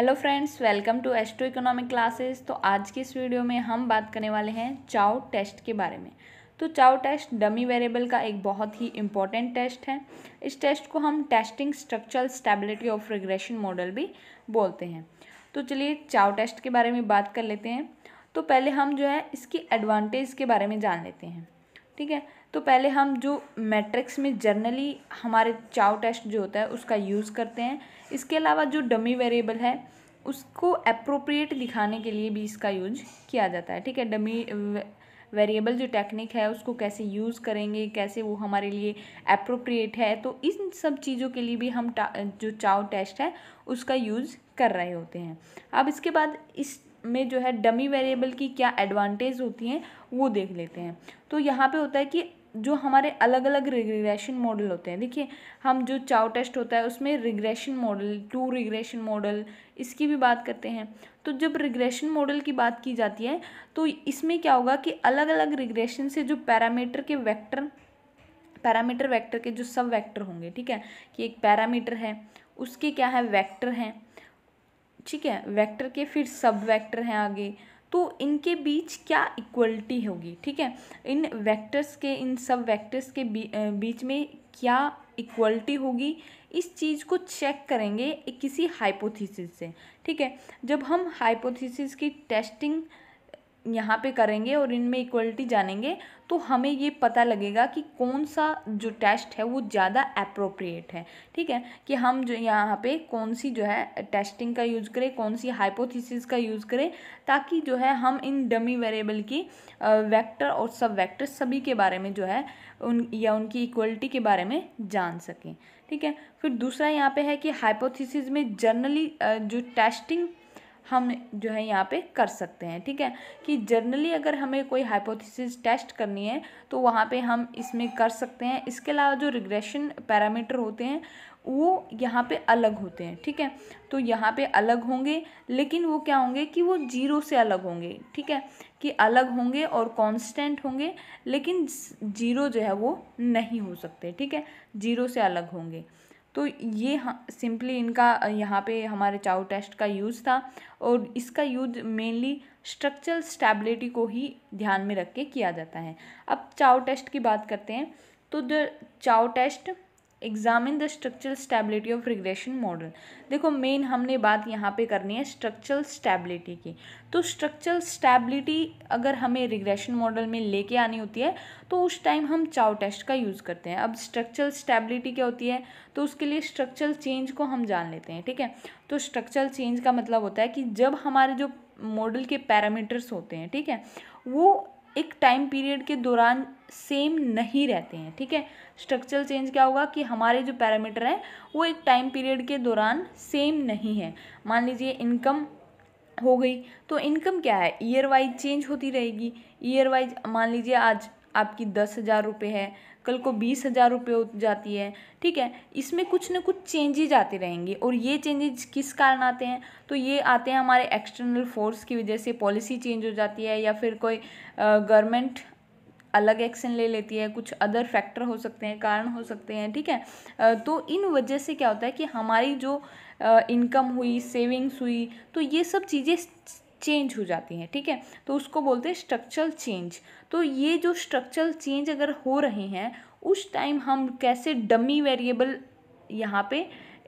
hello friends welcome to astro economic classes तो आज की इस वीडियो में हम बात करने वाले हैं चाओ टेस्ट के बारे में तो चाओ टेस्ट डमी वेरिएबल का एक बहुत ही इम्पॉर्टेंट टेस्ट है इस टेस्ट को हम testing structural stability of regression model भी बोलते हैं तो चलिए चाओ टेस्ट के बारे में बात कर लेते हैं तो पहले हम जो है इसकी एडवांटेज के बारे में जान लेते हैं ठीक है तो पहले हम जो मैट्रिक्स में जर्नली हमारे चाव टेस्ट जो होता है उसका यूज़ करते हैं इसके अलावा जो डमी वेरिएबल है उसको अप्रोप्रिएट दिखाने के लिए भी इसका यूज किया जाता है ठीक है डमी वेरिएबल uh, जो टेक्निक है उसको कैसे यूज़ करेंगे कैसे वो हमारे लिए अप्रोप्रिएट है तो इन सब चीज़ों के लिए भी हम जो चाव टेस्ट है उसका यूज़ कर रहे होते हैं अब इसके बाद इस में जो है डमी वेरिएबल की क्या एडवांटेज होती हैं वो देख लेते हैं तो यहाँ पे होता है कि जो हमारे अलग अलग रिग्रेशन मॉडल होते हैं देखिए हम जो चाव टेस्ट होता है उसमें regression model to regression model इसकी भी बात करते हैं तो जब रिग्रेशन मॉडल की बात की जाती है तो इसमें क्या होगा कि अलग अलग रिग्रेशन से जो पैरामीटर के वैक्टर पैरामीटर वैक्टर के जो सब वैक्टर होंगे ठीक है कि एक पैरामीटर है उसके क्या है वैक्टर हैं ठीक है वैक्टर के फिर सब वैक्टर हैं आगे तो इनके बीच क्या इक्वलिटी होगी ठीक है इन वेक्टर्स के इन सब वेक्टर्स के बीच में क्या इक्वलिटी होगी इस चीज़ को चेक करेंगे किसी हाइपोथेसिस से ठीक है जब हम हाइपोथेसिस की टेस्टिंग यहाँ पे करेंगे और इनमें इक्वलिटी जानेंगे तो हमें ये पता लगेगा कि कौन सा जो टेस्ट है वो ज़्यादा अप्रोप्रिएट है ठीक है कि हम जो यहाँ पे कौन सी जो है टेस्टिंग का यूज़ करें कौन सी हाइपोथेसिस का यूज़ करें ताकि जो है हम इन डमी वेरिएबल की वेक्टर और सब वेक्टर सभी के बारे में जो है उन या उनकी इक्वलिटी के बारे में जान सकें ठीक है फिर दूसरा यहाँ पे है कि हाइपोथेसिस में जनरली जो टेस्टिंग हम जो है यहाँ पे कर सकते हैं ठीक है कि जर्नली अगर हमें कोई हाइपोथेसिस टेस्ट करनी है तो वहाँ पे हम इसमें कर सकते हैं इसके अलावा जो रिग्रेशन पैरामीटर होते हैं वो यहाँ पे अलग होते हैं ठीक है तो यहाँ पे अलग होंगे लेकिन वो क्या होंगे कि वो जीरो से अलग होंगे ठीक है कि अलग होंगे और कांस्टेंट होंगे लेकिन जीरो जो है वो नहीं हो सकते ठीक है जीरो से अलग होंगे तो ये सिंपली इनका यहाँ पे हमारे चाउ टेस्ट का यूज़ था और इसका यूज मेनली स्ट्रक्चरल स्टेबिलिटी को ही ध्यान में रख के किया जाता है अब चाउ टेस्ट की बात करते हैं तो the Chow test examine the structural stability of regression model देखो मेन हमने बात यहाँ पे करनी है स्ट्रक्चरल स्टेबिलिटी की तो स्ट्रक्चरल स्टेबिलिटी अगर हमें रिग्रेशन मॉडल में लेके आनी होती है तो उस टाइम हम चाव टेस्ट का यूज़ करते हैं अब स्ट्रक्चरल स्टेबिलिटी क्या होती है तो उसके लिए स्ट्रक्चरल चेंज को हम जान लेते हैं ठीक है तो स्ट्रक्चरल चेंज का मतलब होता है कि जब हमारे जो मॉडल के पैरामीटर्स होते हैं ठीक है वो एक टाइम पीरियड के दौरान सेम नहीं रहते हैं ठीक है स्ट्रक्चरल चेंज क्या होगा कि हमारे जो पैरामीटर हैं वो एक टाइम पीरियड के दौरान सेम नहीं है मान लीजिए इनकम हो गई तो इनकम क्या है ईयर वाइज चेंज होती रहेगी ईयर वाइज मान लीजिए आज आपकी दस हज़ार रुपये है कल को बीस हज़ार रुपये हो जाती है ठीक है इसमें कुछ ना कुछ चेंजेज आते रहेंगे और ये चेंजेज किस कारण आते हैं तो ये आते हैं हमारे एक्सटर्नल फोर्स की वजह से पॉलिसी चेंज हो जाती है या फिर कोई गवर्नमेंट अलग एक्शन ले लेती है कुछ अदर फैक्टर हो सकते हैं कारण हो सकते हैं ठीक है तो इन वजह से क्या होता है कि हमारी जो इनकम हुई सेविंग्स हुई तो ये सब चीज़ें चेंज हो जाती हैं ठीक है तो उसको बोलते हैं स्ट्रक्चरल चेंज तो ये जो स्ट्रक्चरल चेंज अगर हो रहे हैं उस टाइम हम कैसे डमी वेरिएबल यहाँ पे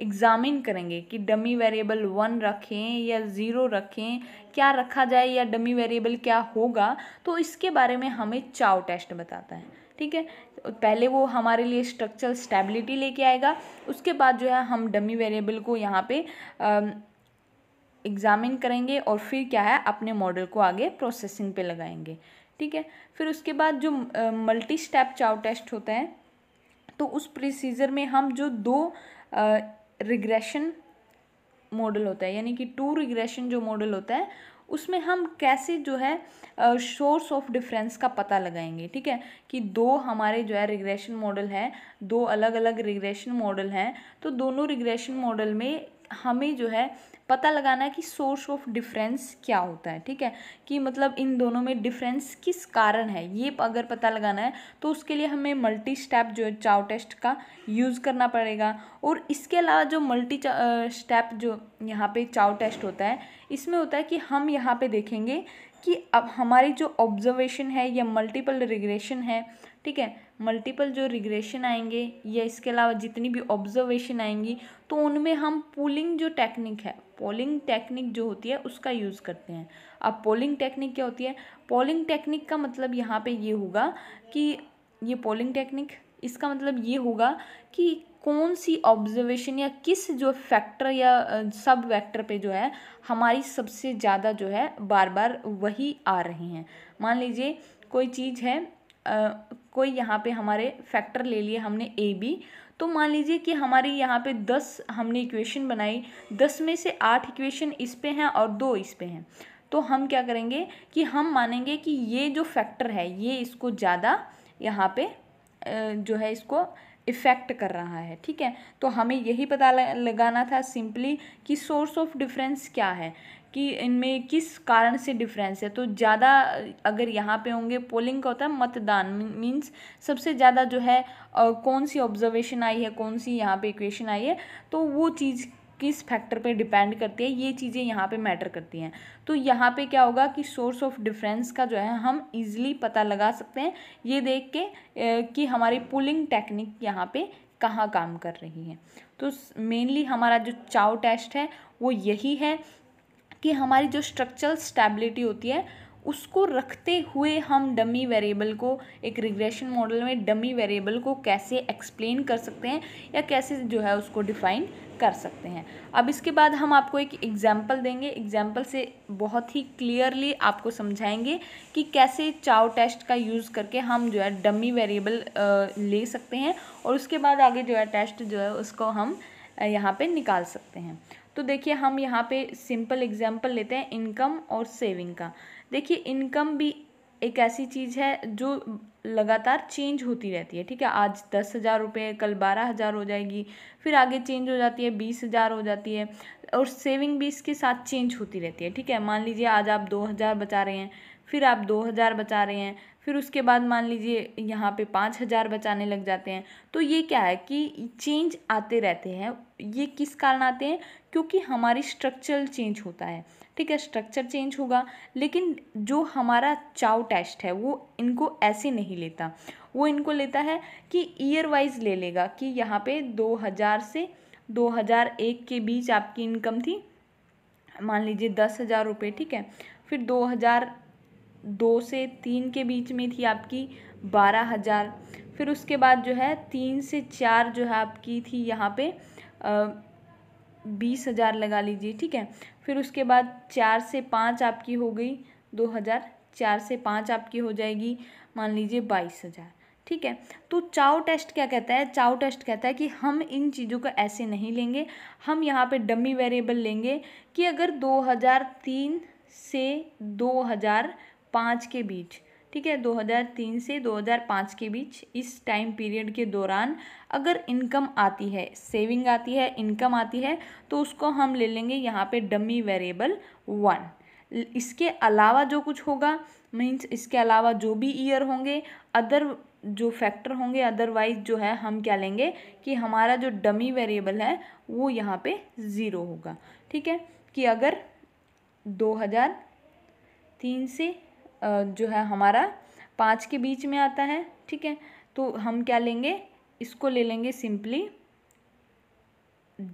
एग्ज़ामिन करेंगे कि डमी वेरिएबल वन रखें या ज़ीरो रखें क्या रखा जाए या डमी वेरिएबल क्या होगा तो इसके बारे में हमें चाव टेस्ट बताता है ठीक है पहले वो हमारे लिए स्ट्रक्चरल स्टेबिलिटी लेके आएगा उसके बाद जो है हम डमी वेरिएबल को यहाँ पे एग्ज़ामिन करेंगे और फिर क्या है अपने मॉडल को आगे प्रोसेसिंग पे लगाएंगे ठीक है फिर उसके बाद जो मल्टी स्टेप चाव टेस्ट होता है तो उस प्रोसीजर में हम जो दो रिग्रेशन मॉडल होता है यानी कि टू रिग्रेशन जो मॉडल होता है उसमें हम कैसे जो है सोर्स ऑफ डिफरेंस का पता लगाएंगे ठीक है कि दो हमारे जो है रिग्रेशन मॉडल हैं दो अलग अलग रिग्रेशन मॉडल हैं तो दोनों रिग्रेशन मॉडल में हमें जो है पता लगाना है कि सोर्स ऑफ डिफरेंस क्या होता है ठीक है कि मतलब इन दोनों में डिफरेंस किस कारण है ये अगर पता लगाना है तो उसके लिए हमें मल्टी स्टेप जो है चाव टेस्ट का यूज़ करना पड़ेगा और इसके अलावा जो मल्टी स्टेप जो यहाँ पे चाव टेस्ट होता है इसमें होता है कि हम यहाँ पे देखेंगे कि अब हमारी जो ऑब्जर्वेशन है या मल्टीपल रिग्रेशन है ठीक है मल्टीपल जो रिग्रेशन आएंगे या इसके अलावा जितनी भी ऑब्जर्वेशन आएंगी तो उनमें हम पोलिंग जो टेक्निक है पोलिंग टेक्निक जो होती है उसका यूज़ करते हैं अब पोलिंग टेक्निक क्या होती है पोलिंग टेक्निक का मतलब यहाँ पे ये होगा कि ये पोलिंग टेक्निक इसका मतलब ये होगा कि कौन सी ऑब्जर्वेशन या किस जो फैक्टर या सब वैक्टर पे जो है हमारी सबसे ज़्यादा जो है बार बार वही आ रही हैं मान लीजिए कोई चीज़ है कोई यहाँ पे हमारे फैक्टर ले लिए हमने ए बी तो मान लीजिए कि हमारी यहाँ पे दस हमने इक्वेशन बनाई दस में से आठ इक्वेशन इस पे हैं और दो इस पे हैं तो हम क्या करेंगे कि हम मानेंगे कि ये जो फैक्टर है ये इसको ज़्यादा यहाँ पे जो है इसको इफ़ेक्ट कर रहा है ठीक है तो हमें यही पता लगाना था सिंपली कि सोर्स ऑफ डिफरेंस क्या है कि इनमें किस कारण से डिफरेंस है तो ज़्यादा अगर यहाँ पे होंगे पोलिंग का होता है मतदान मीन्स सबसे ज़्यादा जो है कौन सी ऑब्जर्वेशन आई है कौन सी यहाँ पे इक्वेशन आई है तो वो चीज़ किस फैक्टर पे डिपेंड करती है ये चीज़ें यहाँ पे मैटर करती हैं तो यहाँ पे क्या होगा कि सोर्स ऑफ डिफरेंस का जो है हम इजीली पता लगा सकते हैं ये देख के कि हमारी पुलिंग टेक्निक यहाँ पे कहाँ काम कर रही है तो मेनली हमारा जो चाव टेस्ट है वो यही है कि हमारी जो स्ट्रक्चरल स्टेबिलिटी होती है उसको रखते हुए हम डमी वेरिएबल को एक रिग्रेशन मॉडल में डमी वेरिएबल को कैसे एक्सप्लेन कर सकते हैं या कैसे जो है उसको डिफाइन कर सकते हैं अब इसके बाद हम आपको एक एग्जाम्पल देंगे एग्जांपल से बहुत ही क्लियरली आपको समझाएंगे कि कैसे चाव टेस्ट का यूज़ करके हम जो है डमी वेरिएबल ले सकते हैं और उसके बाद आगे जो है टेस्ट जो है उसको हम यहाँ पर निकाल सकते हैं तो देखिए हम यहाँ पे सिंपल एग्जाम्पल लेते हैं इनकम और सेविंग का देखिए इनकम भी एक ऐसी चीज़ है जो लगातार चेंज होती रहती है ठीक है आज दस हज़ार रुपये कल बारह हज़ार हो जाएगी फिर आगे चेंज हो जाती है बीस हज़ार हो जाती है और सेविंग भी इसके साथ चेंज होती रहती है ठीक है मान लीजिए आज आप दो हज़ार बचा रहे हैं फिर आप दो हज़ार बचा रहे हैं फिर उसके बाद मान लीजिए यहाँ पे पाँच हज़ार बचाने लग जाते हैं तो ये क्या है कि चेंज आते रहते हैं ये किस कारण आते हैं क्योंकि हमारी स्ट्रक्चरल चेंज होता है ठीक है स्ट्रक्चर चेंज होगा लेकिन जो हमारा चाव टेस्ट है वो इनको ऐसे नहीं लेता वो इनको लेता है कि ईयर वाइज ले लेगा कि यहाँ पे दो हज़ार से दो हज़ार एक के बीच आपकी इनकम थी मान लीजिए दस हज़ार रुपये ठीक है फिर दो हज़ार दो से तीन के बीच में थी आपकी बारह हज़ार फिर उसके बाद जो है तीन से चार जो है आपकी थी यहाँ पे बीस हज़ार लगा लीजिए ठीक है फिर उसके बाद चार से पाँच आपकी हो गई दो हज़ार चार से पाँच आपकी हो जाएगी मान लीजिए बाईस हज़ार ठीक है तो चाओ टेस्ट क्या कहता है चाओ टेस्ट कहता है कि हम इन चीज़ों को ऐसे नहीं लेंगे हम यहाँ पे डमी वेरिएबल लेंगे कि अगर दो हज़ार तीन से दो हज़ार पाँच के बीच ठीक है 2003 से 2005 के बीच इस टाइम पीरियड के दौरान अगर इनकम आती है सेविंग आती है इनकम आती है तो उसको हम ले लेंगे यहाँ पे डमी वेरिएबल वन इसके अलावा जो कुछ होगा मीन्स इसके अलावा जो भी ईयर होंगे अदर जो फैक्टर होंगे अदरवाइज जो है हम क्या लेंगे कि हमारा जो डमी वेरिएबल है वो यहाँ पे ज़ीरो होगा ठीक है कि अगर तीन से जो है हमारा पाँच के बीच में आता है ठीक है तो हम क्या लेंगे इसको ले लेंगे simply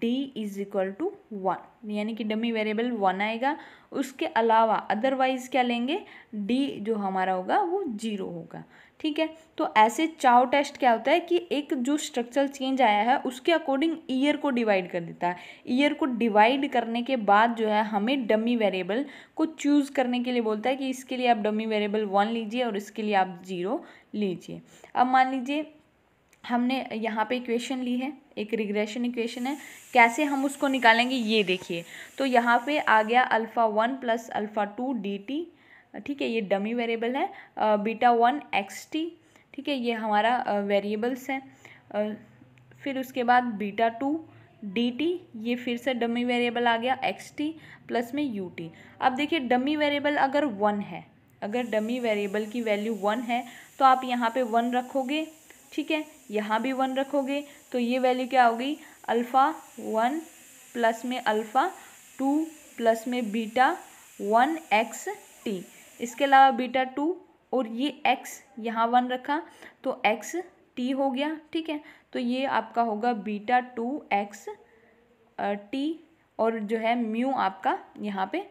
d is equal to one यानी कि डमी वेरिएबल वन आएगा उसके अलावा अदरवाइज़ क्या लेंगे d जो हमारा होगा वो जीरो होगा ठीक है तो ऐसे चाव टेस्ट क्या होता है कि एक जो स्ट्रक्चरल चेंज आया है उसके अकॉर्डिंग ईयर को डिवाइड कर देता है ईयर को डिवाइड करने के बाद जो है हमें डमी वेरिएबल को चूज़ करने के लिए बोलता है कि इसके लिए आप डमी वेरिएबल वन लीजिए और इसके लिए आप ज़ीरो लीजिए अब मान लीजिए हमने यहाँ पे इक्वेशन ली है एक रिग्रेशन इक्वेशन है कैसे हम उसको निकालेंगे ये देखिए तो यहाँ पे आ गया alpha one plus alpha two D T ठीक है ये डमी वेरिएबल है बीटा वन एक्स टी ठीक है ये हमारा वेरिएबल्स है फिर उसके बाद बीटा टू डी टी ये फिर से डमी वेरिएबल आ गया एक्स टी प्लस में यू टी अब देखिए डमी वेरिएबल अगर वन है अगर डमी वेरिएबल की वैल्यू वन है तो आप यहाँ पे वन रखोगे ठीक है यहाँ भी वन रखोगे तो ये वैल्यू क्या होगी अल्फ़ा वन प्लस में अल्फ़ा टू प्लस में बीटा वन एक्स टी इसके अलावा बीटा टू और ये एक्स यहाँ वन रखा तो एक्स टी हो गया ठीक है तो ये आपका होगा बीटा टू एक्स टी और जो है म्यू आपका यहाँ पे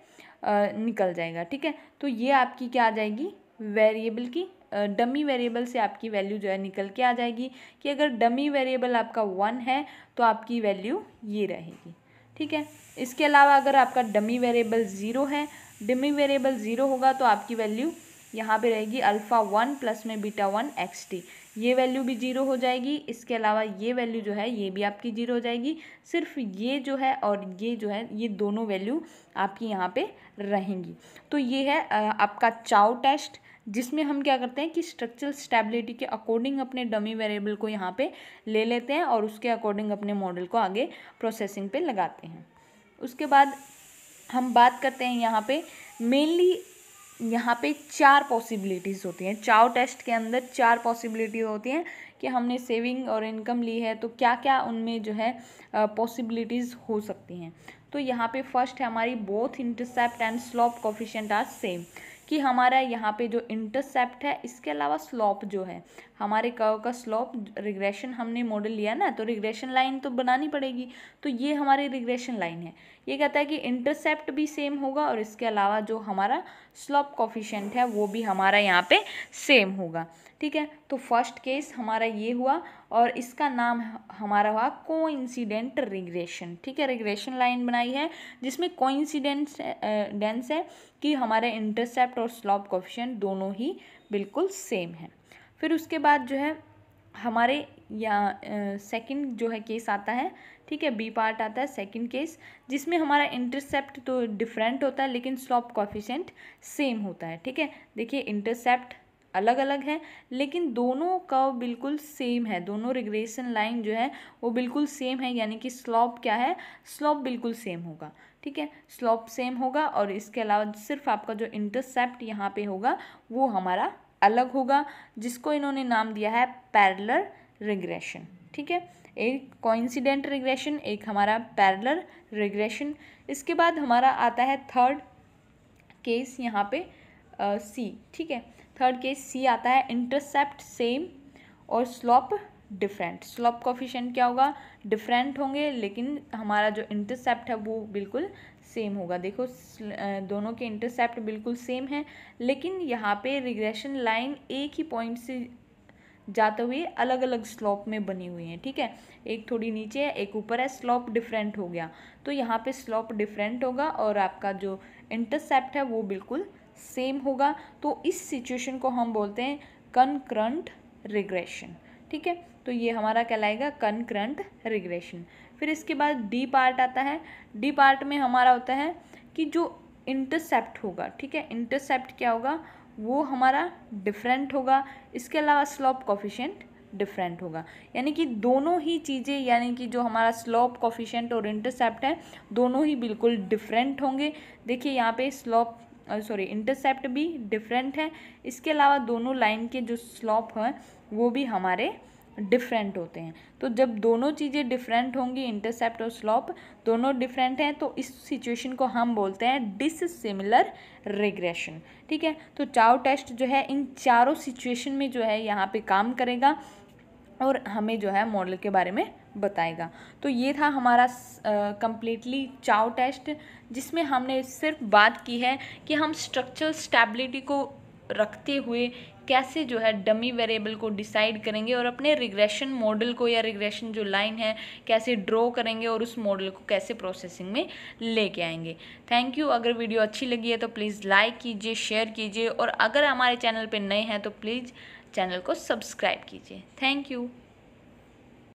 निकल जाएगा ठीक है तो ये आपकी क्या आ जाएगी वेरिएबल की डमी वेरिएबल से आपकी वैल्यू जो है निकल के आ जाएगी कि अगर डमी वेरिएबल आपका वन है तो आपकी वैल्यू ये रहेगी ठीक है इसके अलावा अगर आपका डमी वेरिएबल ज़ीरो है डमी वेरिएबल ज़ीरो होगा तो आपकी वैल्यू यहाँ पे रहेगी अल्फ़ा वन प्लस में बीटा वन एक्स टी ये वैल्यू भी जीरो हो जाएगी इसके अलावा ये वैल्यू जो है ये भी आपकी जीरो हो जाएगी सिर्फ ये जो है और ये जो है ये दोनों वैल्यू आपकी यहाँ पे रहेंगी तो ये है आपका चाव टेस्ट जिसमें हम क्या करते हैं कि स्ट्रक्चरल स्टेबिलिटी के अकॉर्डिंग अपने डमी वेरिएबल को यहाँ पे ले लेते हैं और उसके अकॉर्डिंग अपने मॉडल को आगे प्रोसेसिंग पे लगाते हैं उसके बाद हम बात करते हैं यहाँ पे मेनली यहाँ पे चार पॉसिबिलिटीज़ होती हैं चाओ टेस्ट के अंदर चार पॉसिबिलिटी होती हैं कि हमने सेविंग और इनकम ली है तो क्या क्या उनमें जो है पॉसिबिलिटीज़ हो सकती हैं तो यहाँ पे फर्स्ट है हमारी both intercept and slope coefficient are same कि हमारा यहाँ पे जो इंटरसेप्ट है इसके अलावा स्लॉप जो है हमारे कर्व का स्लोप रिग्रेशन हमने मॉडल लिया ना तो रिग्रेशन लाइन तो बनानी पड़ेगी तो ये हमारी रिग्रेशन लाइन है ये कहता है कि इंटरसेप्ट भी सेम होगा और इसके अलावा जो हमारा स्लॉप कॉफिशेंट है वो भी हमारा यहाँ पे सेम होगा ठीक है तो फर्स्ट केस हमारा ये हुआ और इसका नाम हमारा हुआ को इंसिडेंट रिग्रेशन ठीक है रिग्रेशन लाइन बनाई है जिसमें को डेंस है कि हमारे इंटरसेप्ट और स्लॉप कोफिशन दोनों ही बिल्कुल सेम है फिर उसके बाद जो है हमारे या सेकंड जो है केस आता है ठीक है बी पार्ट आता है सेकंड केस जिसमें हमारा इंटरसेप्ट तो डिफरेंट होता है लेकिन स्लॉप कॉफिशेंट सेम होता है ठीक है देखिए इंटरसेप्ट अलग अलग हैं लेकिन दोनों का बिल्कुल सेम है दोनों रिग्रेशन लाइन जो है वो बिल्कुल सेम है यानी कि स्लॉप क्या है स्लॉप बिल्कुल सेम होगा ठीक है स्लॉप सेम होगा और इसके अलावा सिर्फ आपका जो इंटरसेप्ट यहाँ पे होगा वो हमारा अलग होगा जिसको इन्होंने नाम दिया है पैरलर रिग्रेशन ठीक है एक कोइंसिडेंट रिग्रेशन एक हमारा पैरलर रिग्रेशन इसके बाद हमारा आता है थर्ड केस यहाँ पे सी ठीक है थर्ड केस सी आता है इंटरसेप्ट सेम और स्लॉप डिफरेंट स्लॉप कोफिशेंट क्या होगा डिफरेंट होंगे लेकिन हमारा जो इंटरसेप्ट है वो बिल्कुल सेम होगा देखो दोनों के इंटरसेप्ट बिल्कुल सेम है लेकिन यहाँ पे रिग्रेशन लाइन एक ही पॉइंट से जाते हुए अलग अलग स्लॉप में बनी हुई है ठीक है एक थोड़ी नीचे है एक ऊपर है स्लॉप डिफरेंट हो गया तो यहाँ पे स्लॉप डिफरेंट होगा और आपका जो इंटरसेप्ट है वो बिल्कुल सेम होगा तो इस सिचुएशन को हम बोलते हैं कनक्रंट रिग्रेशन ठीक है तो ये हमारा कहलाएगा कनक्रंट रिग्रेशन फिर इसके बाद डी पार्ट आता है डी पार्ट में हमारा होता है कि जो इंटरसेप्ट होगा ठीक है इंटरसेप्ट क्या होगा वो हमारा डिफरेंट होगा इसके अलावा स्लॉप कॉफिशेंट डिफरेंट होगा यानी कि दोनों ही चीज़ें यानी कि जो हमारा स्लॉप कॉफिशेंट और इंटरसेप्ट है दोनों ही बिल्कुल डिफरेंट होंगे देखिए यहाँ पे स्लॉप सॉरी इंटरसेप्ट भी डिफरेंट है इसके अलावा दोनों लाइन के जो स्लॉप हैं वो भी हमारे डिफरेंट होते हैं तो जब दोनों चीज़ें डिफरेंट होंगी इंटरसेप्ट और स्लॉप दोनों डिफरेंट हैं तो इस सिचुएशन को हम बोलते हैं डिसिमिलर रिग्रेशन ठीक है तो चाव टेस्ट जो है इन चारों सिचुएशन में जो है यहाँ पे काम करेगा और हमें जो है मॉडल के बारे में बताएगा तो ये था हमारा कम्प्लीटली चाव टेस्ट जिसमें हमने सिर्फ बात की है कि हम स्ट्रक्चरल स्टेबिलिटी को रखते हुए कैसे जो है डमी वेरिएबल को डिसाइड करेंगे और अपने रिग्रेशन मॉडल को या रिग्रेशन जो लाइन है कैसे ड्रॉ करेंगे और उस मॉडल को कैसे प्रोसेसिंग में लेके आएंगे थैंक यू अगर वीडियो अच्छी लगी है तो प्लीज़ लाइक कीजिए शेयर कीजिए और अगर हमारे चैनल पर नए हैं तो प्लीज़ चैनल को सब्सक्राइब कीजिए थैंक यू